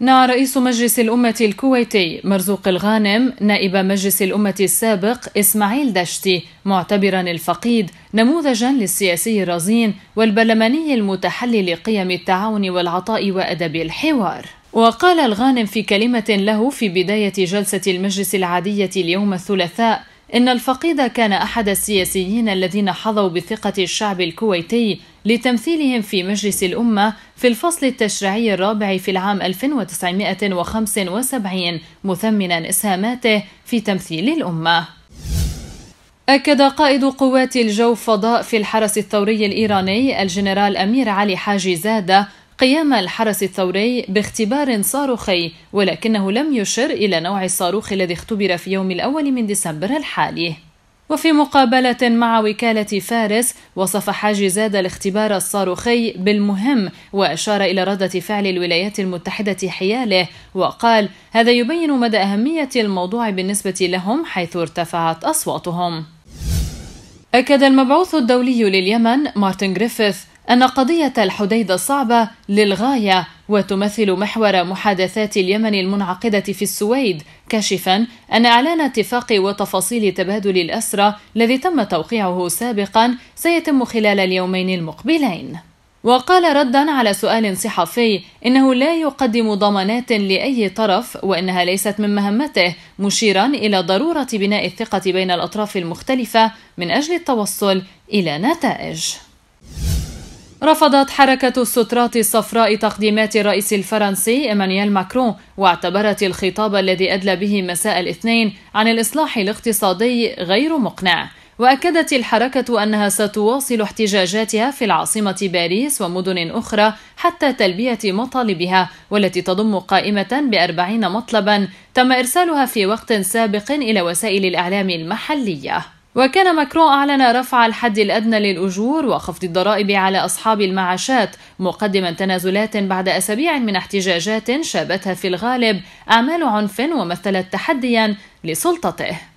نعى رئيس مجلس الأمة الكويتي مرزوق الغانم نائب مجلس الأمة السابق إسماعيل دشتي معتبرا الفقيد نموذجا للسياسي الرزين والبرلماني المتحلي لقيم التعاون والعطاء وأدب الحوار وقال الغانم في كلمة له في بداية جلسة المجلس العادية اليوم الثلاثاء إن الفقيد كان أحد السياسيين الذين حظوا بثقة الشعب الكويتي لتمثيلهم في مجلس الأمة في الفصل التشريعي الرابع في العام 1975 مثمنا إسهاماته في تمثيل الأمة أكد قائد قوات الجو فضاء في الحرس الثوري الإيراني الجنرال أمير علي حاجي زادة قيام الحرس الثوري باختبار صاروخي ولكنه لم يشر إلى نوع الصاروخ الذي اختبر في يوم الأول من ديسمبر الحالي وفي مقابلة مع وكالة فارس وصف حاجي زاد الاختبار الصاروخي بالمهم وأشار إلى ردة فعل الولايات المتحدة حياله وقال هذا يبين مدى أهمية الموضوع بالنسبة لهم حيث ارتفعت أصواتهم أكد المبعوث الدولي لليمن مارتن جريفيث أن قضية الحديدة صعبة للغاية وتمثل محور محادثات اليمن المنعقدة في السويد كاشفا أن إعلان اتفاق وتفاصيل تبادل الأسرى الذي تم توقيعه سابقا سيتم خلال اليومين المقبلين وقال ردا على سؤال صحفي انه لا يقدم ضمانات لاي طرف وانها ليست من مهمته مشيرا الى ضروره بناء الثقه بين الاطراف المختلفه من اجل التوصل الى نتائج رفضت حركة السترات الصفراء تقديمات الرئيس الفرنسي إيمانويل ماكرون واعتبرت الخطاب الذي أدلى به مساء الاثنين عن الإصلاح الاقتصادي غير مقنع وأكدت الحركة أنها ستواصل احتجاجاتها في العاصمة باريس ومدن أخرى حتى تلبية مطالبها والتي تضم قائمة بأربعين مطلبا تم إرسالها في وقت سابق إلى وسائل الإعلام المحلية وكان ماكرون أعلن رفع الحد الأدنى للأجور وخفض الضرائب على أصحاب المعاشات مقدما تنازلات بعد أسابيع من احتجاجات شابتها في الغالب أعمال عنف ومثلت تحديا لسلطته